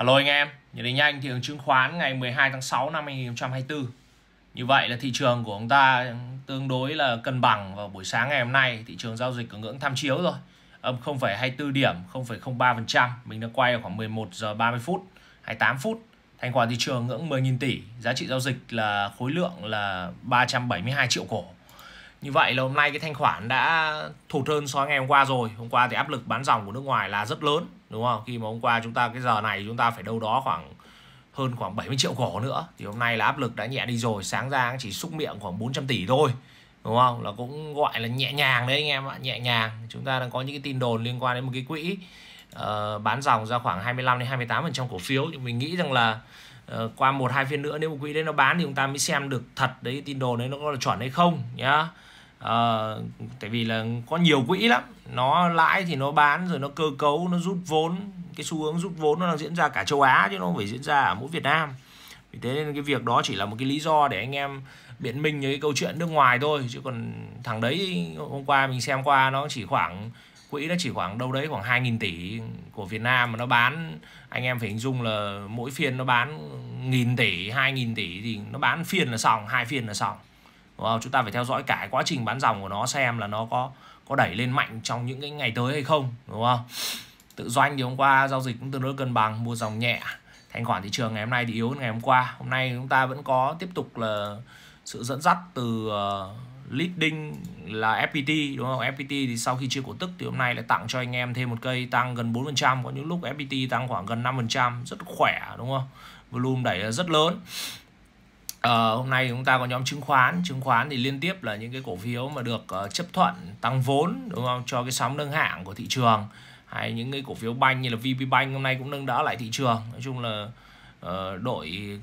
Alo anh em, nhìn đến nhanh thị trường chứng khoán ngày 12 tháng 6 năm 2024. Như vậy là thị trường của chúng ta tương đối là cân bằng vào buổi sáng ngày hôm nay, thị trường giao dịch ở ngưỡng tham chiếu rồi. Âm 0,24 điểm, 0,03%, mình đã quay ở khoảng 11 giờ 30 phút, 28 phút. thành quả thị trường ngưỡng 10.000 tỷ, giá trị giao dịch là khối lượng là 372 triệu cổ. Như vậy là hôm nay cái thanh khoản đã thụt hơn so với ngày hôm qua rồi. Hôm qua thì áp lực bán dòng của nước ngoài là rất lớn đúng không? Khi mà hôm qua chúng ta cái giờ này chúng ta phải đâu đó khoảng hơn khoảng 70 triệu cổ nữa thì hôm nay là áp lực đã nhẹ đi rồi, sáng ra chỉ xúc miệng khoảng 400 tỷ thôi. Đúng không? Là cũng gọi là nhẹ nhàng đấy anh em ạ, nhẹ nhàng. Chúng ta đang có những cái tin đồn liên quan đến một cái quỹ uh, bán dòng ra khoảng 25 đến 28% cổ phiếu thì mình nghĩ rằng là ờ, qua một hai phiên nữa nếu một quỹ đấy nó bán thì chúng ta mới xem được thật đấy tin đồn đấy nó có là chuẩn hay không nhá à, tại vì là có nhiều quỹ lắm nó lãi thì nó bán rồi nó cơ cấu nó rút vốn cái xu hướng rút vốn nó đang diễn ra cả châu Á chứ nó không phải diễn ra ở mỗi Việt Nam vì thế nên cái việc đó chỉ là một cái lý do để anh em biện minh những cái câu chuyện nước ngoài thôi chứ còn thằng đấy hôm qua mình xem qua nó chỉ khoảng quỹ nó chỉ khoảng đâu đấy khoảng 2.000 tỷ của Việt Nam mà nó bán anh em phải hình dung là mỗi phiên nó bán nghìn tỷ 2.000 tỷ thì nó bán phiên là xong hai phiên là xong đúng chúng ta phải theo dõi cả quá trình bán dòng của nó xem là nó có có đẩy lên mạnh trong những cái ngày tới hay không đúng không tự doanh thì hôm qua giao dịch cũng tương đối cân bằng mua dòng nhẹ thanh khoản thị trường ngày hôm nay thì yếu hơn ngày hôm qua hôm nay chúng ta vẫn có tiếp tục là sự dẫn dắt từ uh, leading là FPT đúng không? FPT thì sau khi chia cổ tức thì hôm nay lại tặng cho anh em thêm một cây tăng gần 4%, có những lúc FPT tăng khoảng gần 5%, rất khỏe đúng không? Volume đẩy rất lớn. Uh, hôm nay chúng ta có nhóm chứng khoán chứng khoán thì liên tiếp là những cái cổ phiếu mà được uh, chấp thuận tăng vốn đúng không cho cái sóng nâng hạng của thị trường hay những cái cổ phiếu banh như là VP Bank hôm nay cũng nâng đỡ lại thị trường nói chung là uh, đội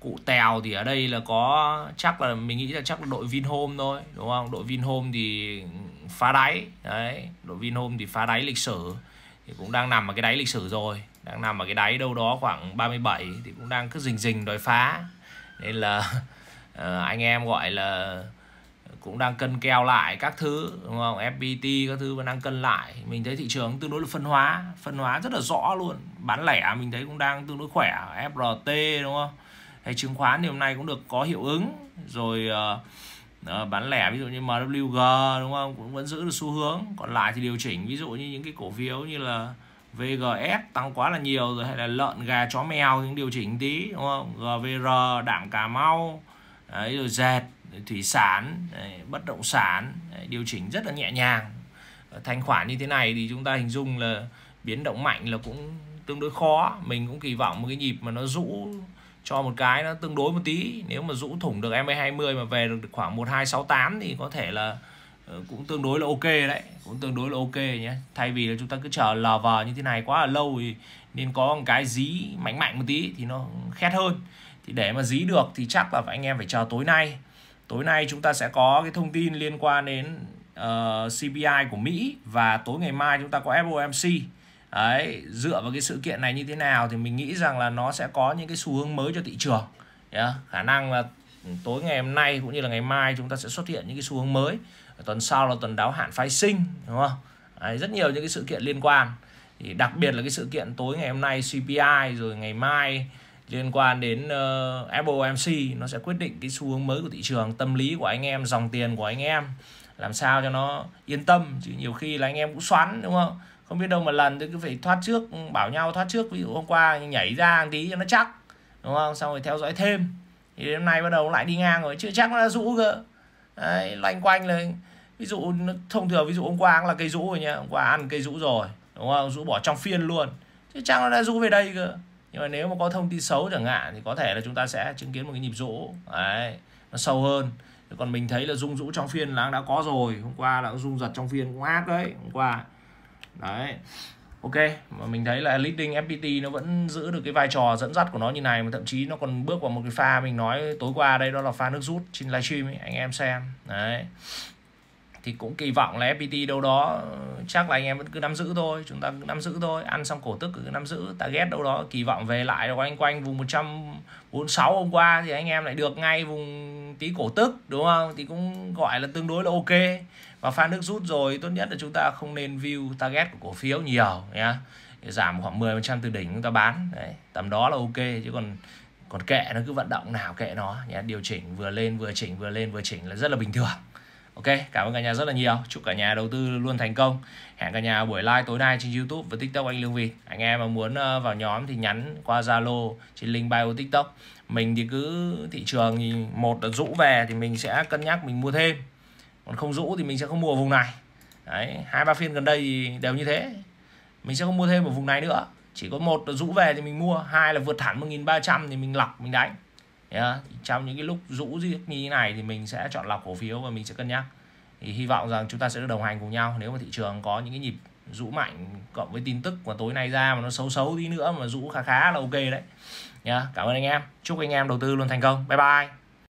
cụ tèo thì ở đây là có chắc là mình nghĩ là chắc là đội Vinhome thôi đúng không đội Vinhome thì phá đáy đấy đội Vinhome thì phá đáy lịch sử thì cũng đang nằm ở cái đáy lịch sử rồi đang nằm ở cái đáy đâu đó khoảng 37 thì cũng đang cứ rình rình đòi phá nên là à, anh em gọi là cũng đang cân keo lại các thứ đúng không FPT các thứ vẫn đang cân lại mình thấy thị trường tương đối là phân hóa phân hóa rất là rõ luôn bán lẻ mình thấy cũng đang tương đối khỏe FRT đúng không hay chứng khoán thì hôm nay cũng được có hiệu ứng rồi uh, uh, bán lẻ ví dụ như MWG đúng không cũng vẫn giữ được xu hướng còn lại thì điều chỉnh ví dụ như những cái cổ phiếu như là VGS tăng quá là nhiều rồi hay là lợn gà chó mèo những điều chỉnh tí đúng không GVR đảm Cà Mau đấy, rồi dệt thủy sản đấy, bất động sản đấy, điều chỉnh rất là nhẹ nhàng thanh khoản như thế này thì chúng ta hình dung là biến động mạnh là cũng tương đối khó mình cũng kỳ vọng một cái nhịp mà nó rũ cho một cái nó tương đối một tí nếu mà rũ thủng được em 20 e mà về được khoảng 1268 thì có thể là Ờ, cũng tương đối là ok đấy cũng tương đối là ok nhé thay vì là chúng ta cứ chờ lờ vờ như thế này quá là lâu thì nên có một cái dí mạnh mạnh một tí thì nó khét hơn thì để mà dí được thì chắc là phải anh em phải chờ tối nay tối nay chúng ta sẽ có cái thông tin liên quan đến uh, ờ, CPI của Mỹ và tối ngày mai chúng ta có FOMC Đấy, dựa vào cái sự kiện này như thế nào thì mình nghĩ rằng là nó sẽ có những cái xu hướng mới cho thị trường yeah. khả năng là tối ngày hôm nay cũng như là ngày mai chúng ta sẽ xuất hiện những cái xu hướng mới tuần sau là tuần đáo hạn phái sinh đúng không Đấy, rất nhiều những cái sự kiện liên quan thì đặc biệt là cái sự kiện tối ngày hôm nay CPI rồi ngày mai liên quan đến uh, ờ, FOMC nó sẽ quyết định cái xu hướng mới của thị trường tâm lý của anh em dòng tiền của anh em làm sao cho nó yên tâm chứ nhiều khi là anh em cũng xoắn đúng không không biết đâu mà lần thì cứ phải thoát trước bảo nhau thoát trước ví dụ hôm qua nhảy ra một tí cho nó chắc đúng không xong rồi theo dõi thêm thì đến hôm nay bắt đầu lại đi ngang rồi chưa chắc nó đã rũ cơ Đấy, loanh quanh lên ví dụ thông thường ví dụ hôm qua là cây rũ rồi nhá hôm qua ăn cây rũ rồi đúng không rũ bỏ trong phiên luôn chứ chăng nó đã rũ về đây cơ nhưng mà nếu mà có thông tin xấu chẳng hạn thì có thể là chúng ta sẽ chứng kiến một cái nhịp rũ đấy nó sâu hơn còn mình thấy là rung rũ trong phiên là đã có rồi hôm qua là rung giật trong phiên cũng ác đấy hôm qua đấy ok mà mình thấy là leading fpt nó vẫn giữ được cái vai trò dẫn dắt của nó như này mà thậm chí nó còn bước vào một cái pha mình nói tối qua đây đó là pha nước rút trên livestream ấy anh em xem đấy thì cũng kỳ vọng là FPT đâu đó chắc là anh em vẫn cứ nắm giữ thôi chúng ta cứ nắm giữ thôi ăn xong cổ tức cứ nắm giữ ta ghét đâu đó kỳ vọng về lại quanh quanh vùng 146 hôm qua thì anh em lại được ngay vùng tí cổ tức đúng không thì cũng gọi là tương đối là ok và pha nước rút rồi tốt nhất là chúng ta không nên view target của cổ phiếu nhiều nhé giảm khoảng 10% từ đỉnh chúng ta bán Đấy, tầm đó là ok chứ còn còn kệ nó cứ vận động nào kệ nó nhé điều chỉnh vừa lên vừa chỉnh vừa lên vừa chỉnh là rất là bình thường ok cảm ơn cả nhà rất là nhiều chúc cả nhà đầu tư luôn thành công hẹn cả nhà buổi live tối nay trên youtube và tiktok anh lương vì anh em mà muốn ờ, vào nhóm thì nhắn qua zalo trên link bio tiktok mình thì cứ thị trường thì một là rũ về thì mình sẽ cân nhắc mình mua thêm còn không rũ thì mình sẽ không mua ở vùng này đấy hai ba phiên gần đây thì đều như thế mình sẽ không mua thêm ở vùng này nữa chỉ có một là rũ về thì mình mua hai là vượt thẳng ba trăm thì mình lọc mình đánh yeah. trong những cái lúc rũ như thế này thì mình sẽ chọn lọc cổ phiếu và mình sẽ cân nhắc thì hy vọng rằng chúng ta sẽ được đồng hành cùng nhau nếu mà thị trường có những cái nhịp rũ mạnh cộng với tin tức của tối nay ra mà nó xấu xấu đi nữa mà rũ khá khá là ok đấy nhá yeah. cảm ơn anh em chúc anh em đầu tư luôn thành công bye bye